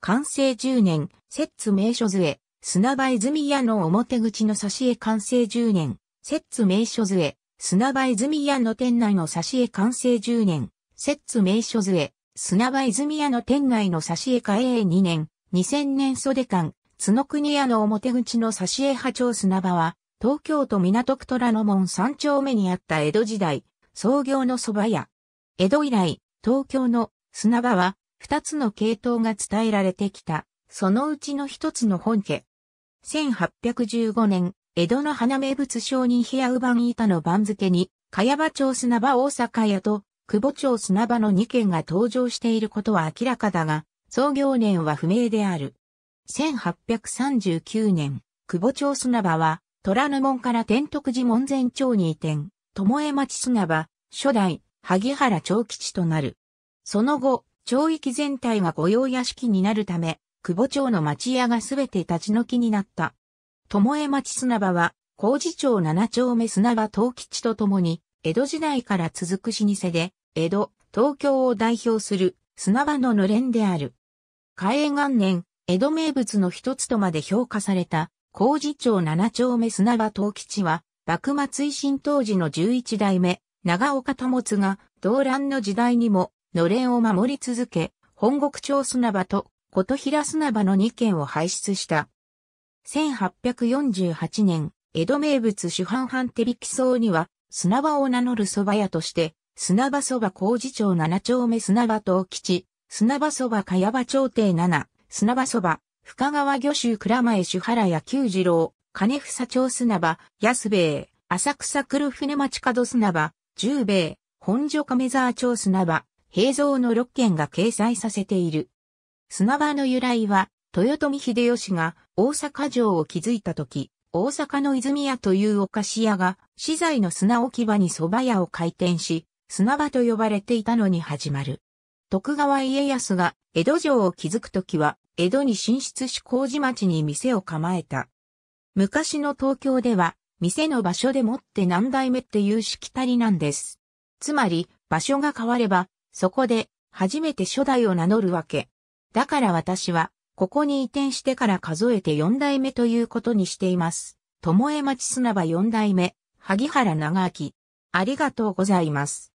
完成10年、摂津名所図へ、砂場泉屋の表口の挿絵完成10年、摂津名所図へ、砂場泉屋の店内の挿絵完成10年、摂津名所図へ、砂場泉屋の店内の挿絵開営2年、2000年袖館、角国屋の表口の挿絵波長砂場は、東京都港区虎ノ門3丁目にあった江戸時代、創業の蕎麦屋。江戸以来、東京の砂場は二つの系統が伝えられてきた、そのうちの一つの本家。1815年、江戸の花名物商人ヒアウバン板の番付に、茅場町砂場大阪屋と、久保町砂場の二軒が登場していることは明らかだが、創業年は不明である。1839年、久保町砂場は、虎ノ門から天徳寺門前町に移転、巴町砂場、初代、萩原長吉となる。その後、町域全体が御用屋敷になるため、久保町の町屋がすべて立ち退きになった。巴町砂場は、工事町七丁目砂場東吉とともに、江戸時代から続く老舗で、江戸、東京を代表する砂場ののれんである。開園元年、江戸名物の一つとまで評価された、工事町七丁目砂場東吉は、幕末維新当時の11代目、長岡保が、動乱の時代にものれんを守り続け、本国町砂場と琴平砂場の2軒を排出した。1848年、江戸名物主犯藩手引き層には、砂場を名乗る蕎麦屋として、砂場蕎麦工事町7丁目砂場東吉、砂場蕎麦茅場町邸7、砂場蕎麦、深川魚州倉前主原屋久次郎、金房町砂場、安兵衛、浅草黒船町角砂場、十兵衛、本所亀沢町砂場、平蔵の6件が掲載させている。砂場の由来は、豊臣秀吉が大阪城を築いた時、大阪の泉屋というお菓子屋が、資材の砂置き場に蕎麦屋を開店し、砂場と呼ばれていたのに始まる。徳川家康が江戸城を築くときは、江戸に進出し麹町に店を構えた。昔の東京では、店の場所でもって何代目っていうしきたりなんです。つまり、場所が変われば、そこで、初めて初代を名乗るわけ。だから私は、ここに移転してから数えて4代目ということにしています。ともえ町砂場4代目、萩原長明。ありがとうございます。